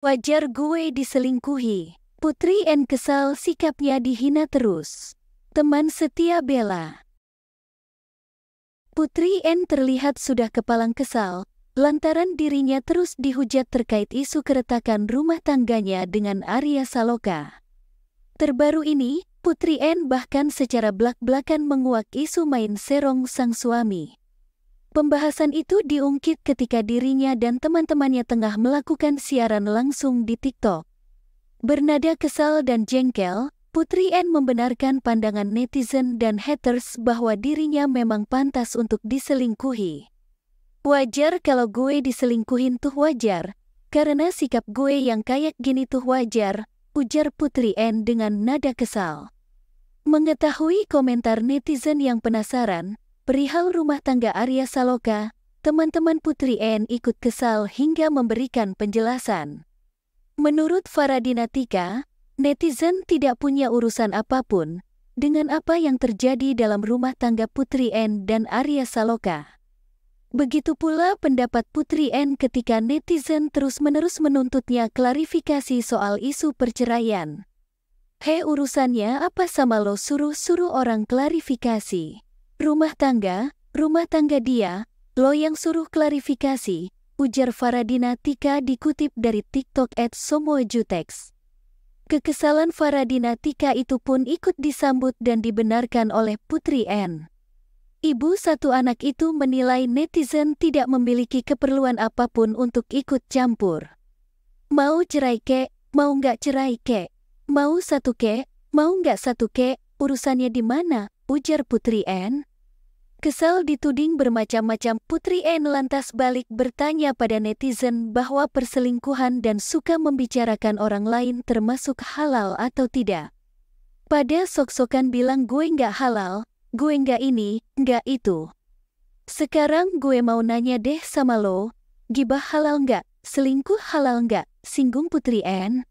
Wajar gue diselingkuhi. Putri N kesal sikapnya dihina terus. Teman setia Bella. Putri N terlihat sudah kepalang kesal, lantaran dirinya terus dihujat terkait isu keretakan rumah tangganya dengan Arya Saloka. Terbaru ini, Putri N bahkan secara belak-belakan menguak isu main serong sang suami. Pembahasan itu diungkit ketika dirinya dan teman-temannya tengah melakukan siaran langsung di TikTok. Bernada kesal dan jengkel, Putri N membenarkan pandangan netizen dan haters bahwa dirinya memang pantas untuk diselingkuhi. Wajar kalau gue diselingkuhin tuh wajar, karena sikap gue yang kayak gini tuh wajar, ujar Putri N dengan nada kesal. Mengetahui komentar netizen yang penasaran, Perihal rumah tangga Arya Saloka, teman-teman Putri N ikut kesal hingga memberikan penjelasan. Menurut Faradinatika, netizen tidak punya urusan apapun dengan apa yang terjadi dalam rumah tangga Putri N dan Arya Saloka. Begitu pula pendapat Putri N ketika netizen terus-menerus menuntutnya klarifikasi soal isu perceraian. He, urusannya apa sama lo suruh-suruh orang klarifikasi. Rumah tangga, rumah tangga dia, lo yang suruh klarifikasi, ujar Faradina Tika dikutip dari TikTok at Somojutex. Kekesalan Faradina Tika itu pun ikut disambut dan dibenarkan oleh Putri N. Ibu satu anak itu menilai netizen tidak memiliki keperluan apapun untuk ikut campur. Mau cerai ke, mau nggak cerai ke, mau satu ke, mau nggak satu ke, urusannya di mana, ujar Putri Anne. Kesal dituding bermacam-macam Putri Anne lantas balik bertanya pada netizen bahwa perselingkuhan dan suka membicarakan orang lain termasuk halal atau tidak. Pada sok-sokan bilang gue nggak halal, gue nggak ini, nggak itu. Sekarang gue mau nanya deh sama lo, gibah halal nggak, selingkuh halal nggak, singgung Putri Anne.